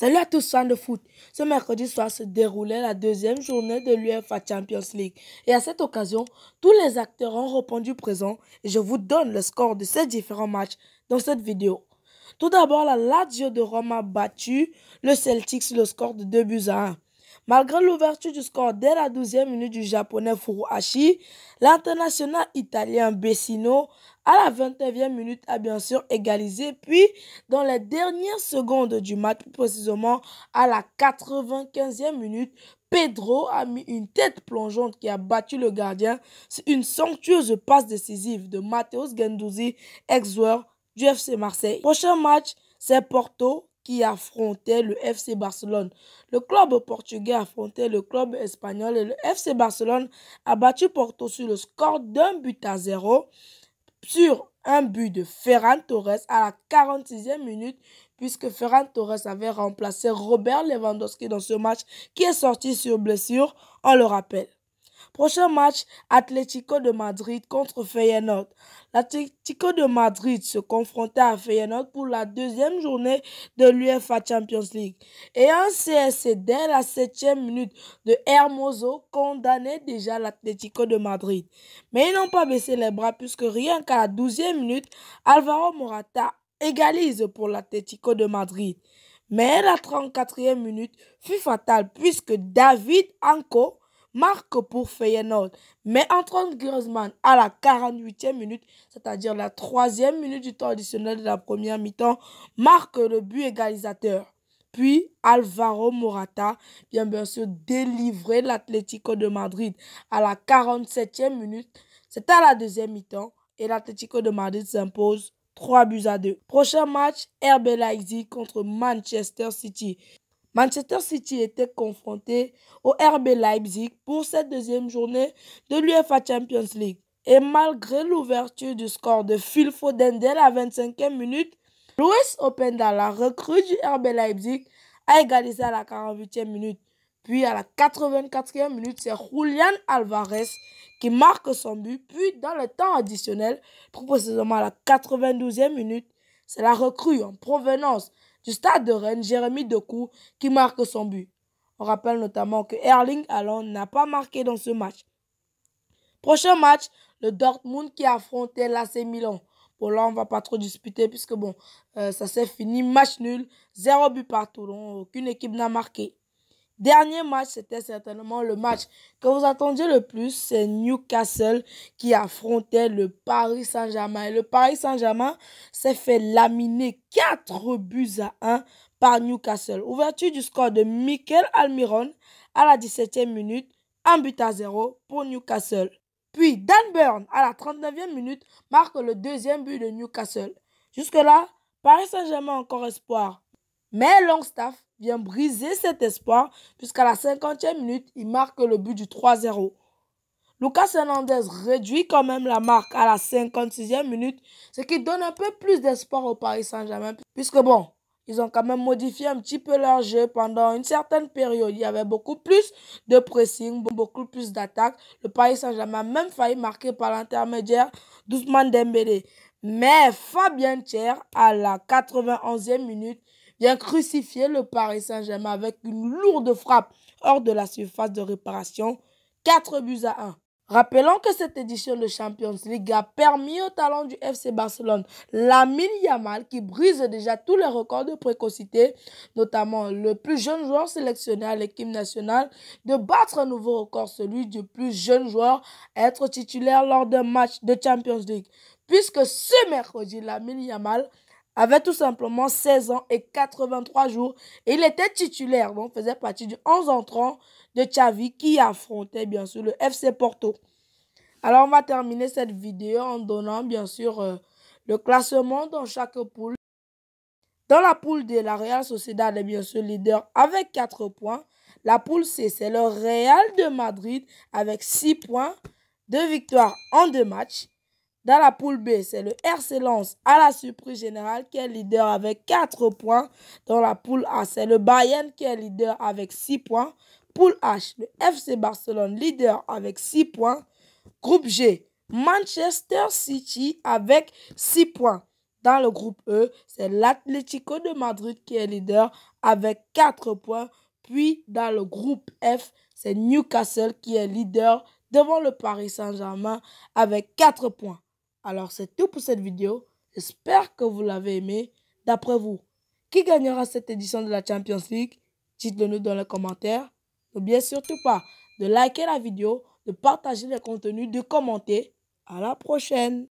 Salut à tous fans de foot. Ce mercredi soir se déroulait la deuxième journée de l'UFA Champions League. Et à cette occasion, tous les acteurs ont répondu présent et je vous donne le score de ces différents matchs dans cette vidéo. Tout d'abord, la Lazio de Rome a battu le Celtics sur le score de 2 buts à 1. Malgré l'ouverture du score dès la 12e minute du japonais Furuhashi, l'international italien Bessino à la 29e minute a bien sûr égalisé. Puis, dans les dernières secondes du match, plus précisément à la 95e minute, Pedro a mis une tête plongeante qui a battu le gardien. C'est une somptueuse passe décisive de Matheus Gendouzi, ex-joueur du FC Marseille. Prochain match, c'est Porto qui affrontait le FC Barcelone. Le club portugais affrontait le club espagnol et le FC Barcelone a battu Porto sur le score d'un but à zéro sur un but de Ferran Torres à la 46e minute puisque Ferran Torres avait remplacé Robert Lewandowski dans ce match qui est sorti sur blessure, on le rappelle. Prochain match, Atlético de Madrid contre Feyenoord. L'Atletico de Madrid se confronta à Feyenoord pour la deuxième journée de l'UFA Champions League. Et un CSC dès la septième minute de Hermoso condamnait déjà l'Atlético de Madrid. Mais ils n'ont pas baissé les bras puisque rien qu'à la douzième minute, Alvaro Morata égalise pour l'Atletico de Madrid. Mais la 34e minute fut fatale puisque David Anko marque pour Feyenoord. Mais Antoine Griezmann à la 48e minute, c'est-à-dire la troisième minute du temps additionnel de la première mi-temps, marque le but égalisateur. Puis Alvaro Morata vient bien sûr délivrer l'Atlético de Madrid à la 47e minute. C'est à la deuxième mi-temps et l'Atlético de Madrid s'impose 3 buts à 2. Prochain match, RB Leipzig contre Manchester City. Manchester City était confronté au RB Leipzig pour cette deuxième journée de l'UFA Champions League. Et malgré l'ouverture du score de Phil Foden dès la 25e minute, Luis la recrue du RB Leipzig, a égalisé à la 48e minute. Puis à la 84e minute, c'est Julian Alvarez qui marque son but. Puis dans le temps additionnel, plus à la 92e minute, c'est la recrue en provenance du Stade de Rennes, Jérémy Decou, qui marque son but. On rappelle notamment que Erling Haaland n'a pas marqué dans ce match. Prochain match, le Dortmund qui affrontait l'AC Milan. Bon, là, on va pas trop disputer puisque bon, euh, ça s'est fini match nul, zéro but partout, aucune équipe n'a marqué dernier match, c'était certainement le match que vous attendiez le plus. C'est Newcastle qui affrontait le Paris Saint-Germain. Et le Paris Saint-Germain s'est fait laminer 4 buts à 1 par Newcastle. Ouverture du score de Michael Almiron à la 17e minute, un but à 0 pour Newcastle. Puis Dan Burn à la 39e minute marque le deuxième but de Newcastle. Jusque-là, Paris Saint-Germain encore espoir. Mais Longstaff vient briser cet espoir puisqu'à la 50e minute, il marque le but du 3-0. Lucas Hernandez réduit quand même la marque à la 56e minute, ce qui donne un peu plus d'espoir au Paris Saint-Germain. Puisque bon, ils ont quand même modifié un petit peu leur jeu pendant une certaine période. Il y avait beaucoup plus de pressing, beaucoup plus d'attaques. Le Paris Saint-Germain même failli marquer par l'intermédiaire d'Ousmane Dembélé. Mais Fabien Thier, à la 91e minute, vient crucifier le Paris Saint-Germain avec une lourde frappe hors de la surface de réparation, 4 buts à 1. Rappelons que cette édition de Champions League a permis au talent du FC Barcelone, Lamine Yamal, qui brise déjà tous les records de précocité, notamment le plus jeune joueur sélectionné à l'équipe nationale, de battre un nouveau record, celui du plus jeune joueur à être titulaire lors d'un match de Champions League. Puisque ce mercredi, Lamine Yamal avait tout simplement 16 ans et 83 jours. Et il était titulaire, donc faisait partie du 11 entrant de Xavi qui affrontait bien sûr le FC Porto. Alors on va terminer cette vidéo en donnant bien sûr euh, le classement dans chaque poule. Dans la poule D, la Real Sociedad est bien sûr leader avec 4 points. La poule C, c'est le Real de Madrid avec 6 points, 2 victoires en deux matchs. Dans la poule B, c'est le RC Lens à la surprise générale qui est leader avec 4 points. Dans la poule A, c'est le Bayern qui est leader avec 6 points. Poule H, le FC Barcelone leader avec 6 points. Groupe G, Manchester City avec 6 points. Dans le groupe E, c'est l'Atlético de Madrid qui est leader avec 4 points. Puis dans le groupe F, c'est Newcastle qui est leader devant le Paris Saint-Germain avec 4 points. Alors c'est tout pour cette vidéo. J'espère que vous l'avez aimé. D'après vous, qui gagnera cette édition de la Champions League Dites-le nous dans les commentaires. N'oubliez surtout pas de liker la vidéo, de partager le contenu, de commenter. À la prochaine